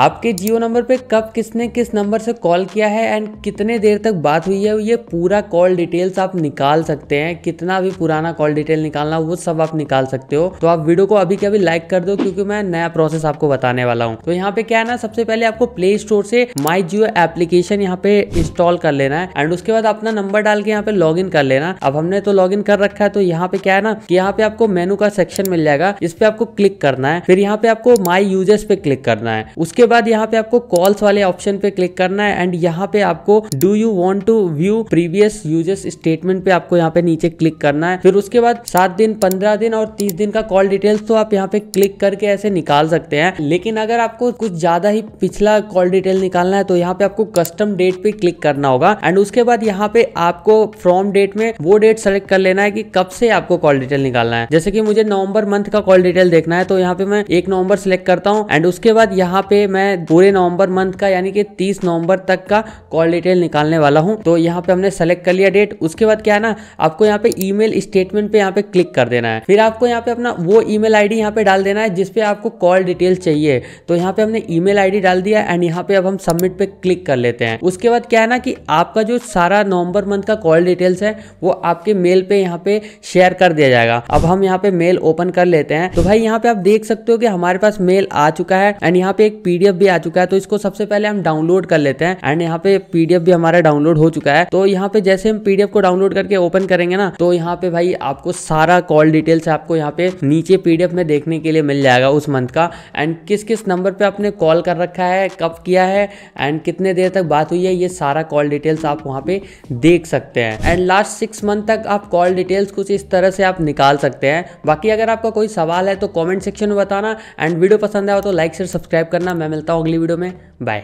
आपके जियो नंबर पे कब किसने किस नंबर से कॉल किया है एंड कितने देर तक बात हुई है ये पूरा कॉल डिटेल्स आप निकाल सकते हैं कितना भी पुराना कॉल डिटेल निकालना वो सब आप निकाल सकते हो तो आप वीडियो को अभी के अभी लाइक कर दो क्योंकि मैं नया प्रोसेस आपको बताने वाला हूँ तो यहाँ पे क्या है ना सबसे पहले आपको प्ले स्टोर से माई जियो एप्लीकेशन यहाँ पे इंस्टॉल कर लेना है एंड उसके बाद अपना नंबर डाल के यहाँ पे लॉग कर लेना अब हमने तो लॉग कर रखा है तो यहाँ पे क्या है ना कि यहाँ पे आपको मेनू का सेक्शन मिल जाएगा इस पे आपको क्लिक करना है फिर यहाँ पे आपको माई यूजर्स पे क्लिक करना है उसके बाद यहाँ पे आपको कॉल्स वाले ऑप्शन पे क्लिक करना है एंड यहाँ पे आपको do you want to view previous users statement पे आपको यहाँ पे नीचे क्लिक करना है फिर उसके बाद सात दिन पंद्रह दिन और तीस दिन का कॉल डिटेल्स तो आप यहाँ पे क्लिक करके ऐसे निकाल सकते हैं लेकिन अगर आपको कुछ ज्यादा ही पिछला कॉल डिटेल निकालना है तो यहाँ पे आपको कस्टम डेट पे क्लिक करना होगा एंड उसके बाद यहाँ पे आपको फ्रॉम डेट में वो डेट सेलेक्ट कर लेना है कि कब से आपको कॉल डिटेल निकालना है जैसे कि मुझे नवंबर मंथ का कॉल डिटेल देखना है तो यहाँ पे मैं एक नवंबर सेलेक्ट करता हूँ एंड उसके बाद यहाँ पे मैं मैं पूरे नवंबर मंथ का यानी कि 30 नवंबर तक का कॉल डिटेल निकालने वाला हूं तो यहां पे हमने सेलेक्ट कर लिया डेट उसके बाद क्या है ना आपको यहां पे ईमेल स्टेटमेंट पे यहां पे क्लिक कर देना है फिर आपको यहां पे अपना वो ईमेल आईडी यहाँ पे डाल देना है जिसपे आपको कॉल डिटेल चाहिए तो यहाँ पे हमने ई मेल डाल दिया एंड यहाँ पे अब हम सबमिट पे क्लिक कर लेते हैं उसके बाद क्या है ना कि आपका जो सारा नवंबर मंथ का कॉल डिटेल्स है वो आपके मेल पे यहाँ पे शेयर कर दिया जाएगा अब हम यहाँ पे मेल ओपन कर लेते हैं तो भाई यहाँ पे आप देख सकते हो कि हमारे पास मेल आ चुका है एंड यहाँ पे एक पी पीडीएफ भी आ चुका है तो इसको सबसे पहले हम डाउनलोड कर लेते हैं एंड यहाँ पे पीडीएफ भी हमारा डाउनलोड हो चुका है तो यहाँ पे जैसे हम पीडीएफ को डाउनलोड करके ओपन करेंगे ना तो यहाँ पे भाई आपको सारा कॉल डिटेल्स आपको यहाँ पे नीचे पीडीएफ में देखने के लिए मिल जाएगा उस मंथ का एंड किस किस नंबर पे आपने कॉल कर रखा है कब किया है एंड कितने देर तक बात हुई है ये सारा कॉल डिटेल्स आप वहाँ पे देख सकते हैं एंड लास्ट सिक्स मंथ तक आप कॉल डिटेल्स कुछ इस तरह से आप निकाल सकते हैं बाकी अगर आपका कोई सवाल है तो कॉमेंट सेक्शन में बताना एंड वीडियो पसंद आया तो लाइक से सब्सक्राइब करना मैं मिलता हूँ अगली वीडियो में बाय